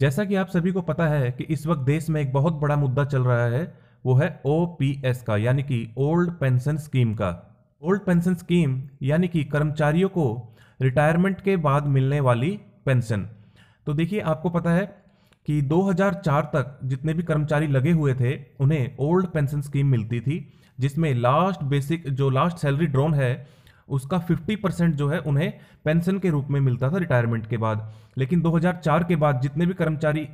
जैसा कि आप सभी को पता है कि इस वक्त देश में एक बहुत बड़ा मुद्दा चल रहा है वो है ओ का यानी कि ओल्ड पेंशन स्कीम का ओल्ड पेंशन स्कीम यानी कि कर्मचारियों को रिटायरमेंट के बाद मिलने वाली पेंशन तो देखिए आपको पता है कि 2004 तक जितने भी कर्मचारी लगे हुए थे उन्हें ओल्ड पेंशन स्कीम मिलती थी जिसमें लास्ट बेसिक जो लास्ट सैलरी ड्रोन है उसका 50 परसेंट जो है उन्हें पेंशन के रूप में मिलता था रिटायरमेंट के बाद लेकिन 2004 के बाद जितने भी कर्मचारी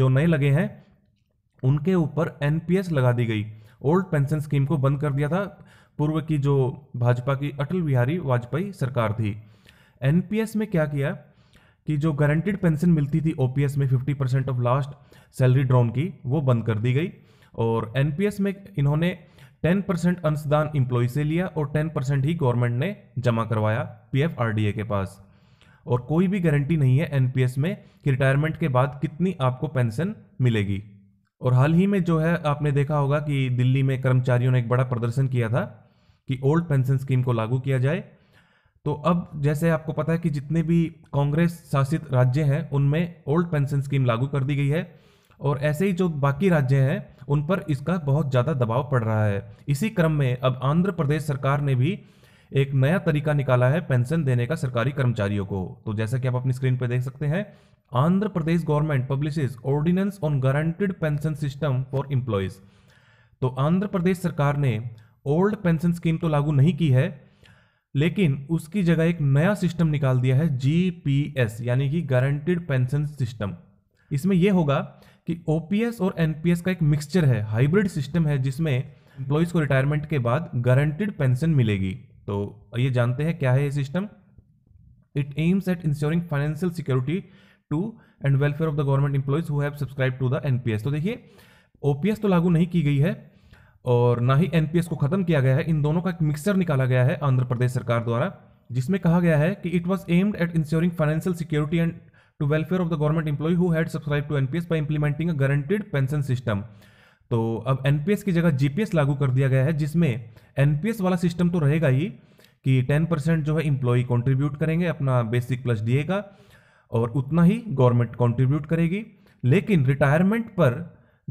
जो नए लगे हैं उनके ऊपर एन लगा दी गई ओल्ड पेंशन स्कीम को बंद कर दिया था पूर्व की जो भाजपा की अटल बिहारी वाजपेयी सरकार थी एन में क्या किया कि जो गारंटेड पेंशन मिलती थी ओ में 50 percent of last salary drawn की वो बंद कर दी गई और एन में इन्होंने टेन परसेंट अंशदान इम्प्लॉय से लिया और टेन परसेंट ही गवर्नमेंट ने जमा करवाया पी ए के पास और कोई भी गारंटी नहीं है एस में कि रिटायरमेंट के बाद कितनी आपको पेंशन मिलेगी और हाल ही में जो है आपने देखा होगा कि दिल्ली में कर्मचारियों ने एक बड़ा प्रदर्शन किया था कि ओल्ड पेंशन स्कीम को लागू किया जाए तो अब जैसे आपको पता है कि जितने भी कांग्रेस शासित राज्य हैं उनमें ओल्ड पेंशन स्कीम लागू कर दी गई है और ऐसे ही जो बाकी राज्य हैं उन पर इसका बहुत ज़्यादा दबाव पड़ रहा है इसी क्रम में अब आंध्र प्रदेश सरकार ने भी एक नया तरीका निकाला है पेंशन देने का सरकारी कर्मचारियों को तो जैसा कि आप अपनी स्क्रीन पर देख सकते हैं Andhra Pradesh government publishes ordinance on guaranteed pension system for employees तो आंध्र प्रदेश सरकार ने ओल्ड पेंशन स्कीम तो लागू नहीं की है लेकिन उसकी जगह एक नया सिस्टम निकाल दिया है जी यानी कि गारंटेड पेंशन सिस्टम इसमें यह होगा कि ओपीएस और एनपीएस का एक मिक्सचर है हाइब्रिड सिस्टम है जिसमें एम्प्लॉयज़ को रिटायरमेंट के बाद गारंटेड पेंशन मिलेगी तो ये जानते हैं क्या है ये system it aims at ensuring financial security to and welfare of the government employees who have subscribe to the NPS तो देखिए ओपीएस तो लागू नहीं की गई है और ना ही एनपीएस को खत्म किया गया है इन दोनों का एक मिक्सर निकाला गया है आंध्र प्रदेश सरकार द्वारा जिसमें कहा गया है कि it was aimed at ensuring financial security and to welfare of the government employee who had subscribe to NPS by implementing a guaranteed pension system तो अब एनपीएस की जगह जीपीएस लागू कर दिया गया है जिसमें एनपीएस वाला सिस्टम तो रहेगा ही कि टेन परसेंट जो है इम्प्लॉय कॉन्ट्रीब्यूट करेंगे अपना बेसिक प्लस डीए का और उतना ही गवर्नमेंट कॉन्ट्रीब्यूट करेगी लेकिन रिटायरमेंट पर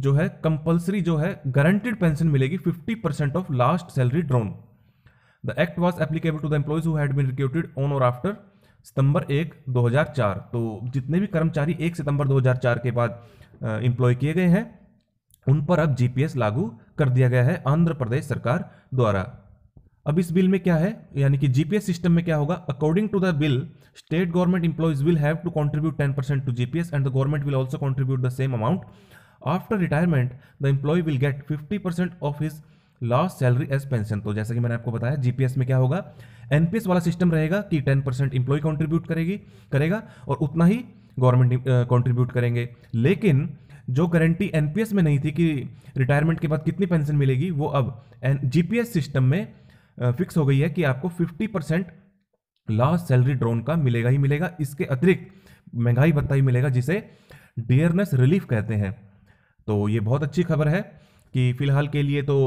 जो है कंपलसरी जो है गारंटेड पेंशन मिलेगी fifty percent of last salary drawn the act was applicable to the employees who had been recruited on और आफ्टर सितंबर एक 2004 तो जितने भी कर्मचारी एक सितंबर 2004 के बाद इम्प्लॉय किए गए हैं उन पर अब जीपीएस लागू कर दिया गया है आंध्र प्रदेश सरकार द्वारा अब इस बिल में क्या है यानी कि जीपीएस सिस्टम में क्या होगा according to the bill state government employees will have to contribute ten percent to GPS and the government will also contribute the same amount after retirement the employee will get fifty percent of his last salary as pension तो जैसा कि मैंने आपको बताया GPS में क्या होगा NPS वाला सिस्टम रहेगा कि टेन परसेंट इंप्लॉय कॉन्ट्रीब्यूट करेगी करेगा और उतना ही गवर्नमेंट कॉन्ट्रीब्यूट uh, करेंगे लेकिन जो गारंटी एनपीएस में नहीं थी कि रिटायरमेंट के बाद कितनी पेंशन मिलेगी वो अब एन जीपीएस सिस्टम में फिक्स uh, हो गई है कि आपको 50 परसेंट लॉस सैलरी ड्रोन का मिलेगा ही मिलेगा इसके अतिरिक्त महंगाई भत्ता ही मिलेगा जिसे डियरनेस रिलीफ कहते हैं तो ये बहुत अच्छी खबर है कि फिलहाल के लिए तो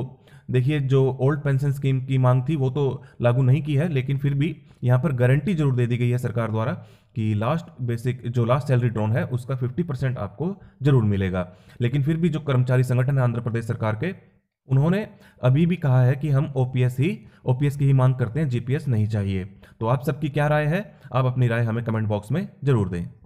देखिए जो ओल्ड पेंशन स्कीम की मांग थी वो तो लागू नहीं की है लेकिन फिर भी यहाँ पर गारंटी जरूर दे दी गई है सरकार द्वारा कि लास्ट बेसिक जो लास्ट सैलरी ड्रोन है उसका 50 परसेंट आपको जरूर मिलेगा लेकिन फिर भी जो कर्मचारी संगठन है आंध्र प्रदेश सरकार के उन्होंने अभी भी कहा है कि हम ओ ही ओ की ही मांग करते हैं जी नहीं चाहिए तो आप सबकी क्या राय है आप अपनी राय हमें कमेंट बॉक्स में जरूर दें